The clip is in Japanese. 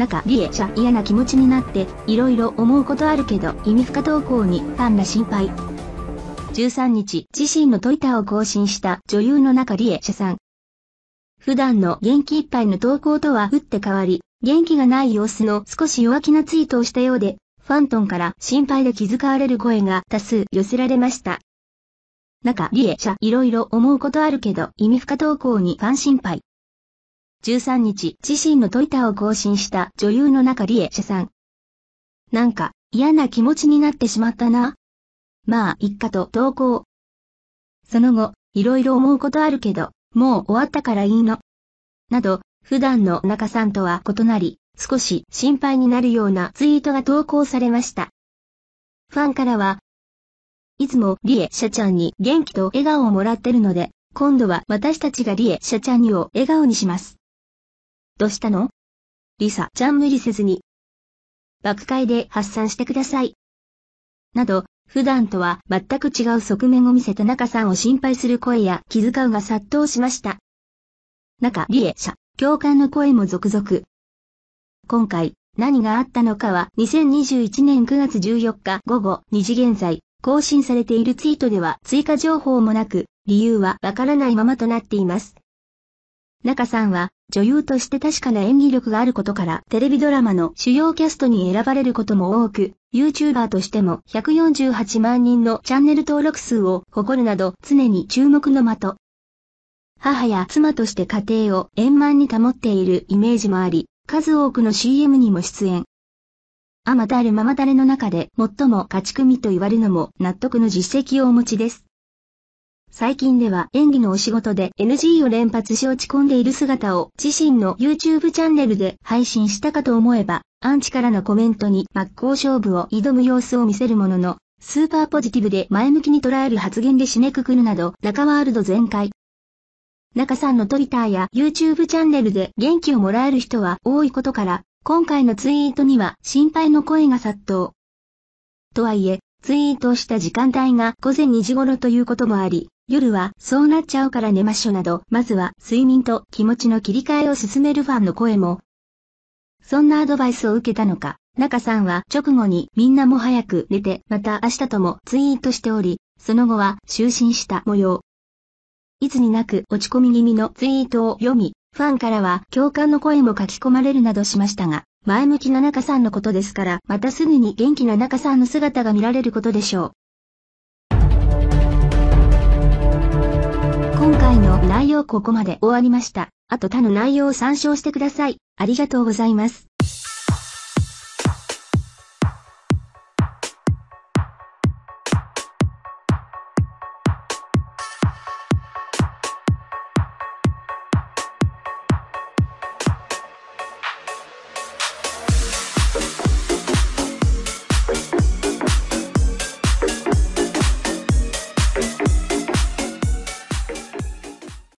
なんかリエちゃん嫌な気持ちになって、いろいろ思うことあるけど意味不可投稿にファンが心配。13日、自身のトイターを更新した女優の中リエシャさん。普段の元気いっぱいの投稿とは打って変わり、元気がない様子の少し弱気なツイートをしたようで、ファントンから心配で気遣われる声が多数寄せられました。中、リエちゃんいろいろ思うことあるけど意味不可投稿にファン心配。13日、自身のトイタを更新した女優の中エ恵社さん。なんか、嫌な気持ちになってしまったな。まあ、一家と投稿。その後、いろいろ思うことあるけど、もう終わったからいいの。など、普段の中さんとは異なり、少し心配になるようなツイートが投稿されました。ファンからは、いつもリエシャちゃんに元気と笑顔をもらってるので、今度は私たちがリエシャちゃんにを笑顔にします。どうしたのリサちゃん無理せずに。爆買いで発散してください。など、普段とは全く違う側面を見せた中さんを心配する声や気遣うが殺到しました。中理恵者、共感の声も続々。今回、何があったのかは2021年9月14日午後2時現在、更新されているツイートでは追加情報もなく、理由はわからないままとなっています。中さんは女優として確かな演技力があることから、テレビドラマの主要キャストに選ばれることも多く、YouTuber としても148万人のチャンネル登録数を誇るなど常に注目の的。母や妻として家庭を円満に保っているイメージもあり、数多くの CM にも出演。あまたあるままたれの中で最も勝ち組と言われるのも納得の実績をお持ちです。最近では演技のお仕事で NG を連発し落ち込んでいる姿を自身の YouTube チャンネルで配信したかと思えば、アンチからのコメントに真っ向勝負を挑む様子を見せるものの、スーパーポジティブで前向きに捉える発言で締めくくるなど、中ワールド全開。中さんの Twitter や YouTube チャンネルで元気をもらえる人は多いことから、今回のツイートには心配の声が殺到。とはいえ、ツイートした時間帯が午前2時頃ということもあり、夜はそうなっちゃうから寝ましょなど、まずは睡眠と気持ちの切り替えを進めるファンの声も。そんなアドバイスを受けたのか、中さんは直後にみんなも早く寝て、また明日ともツイートしており、その後は就寝した模様。いつになく落ち込み気味のツイートを読み、ファンからは共感の声も書き込まれるなどしましたが、前向きな中さんのことですから、またすぐに元気な中さんの姿が見られることでしょう。ここまで終わりました。あと他の内容を参照してください。ありがとうございます。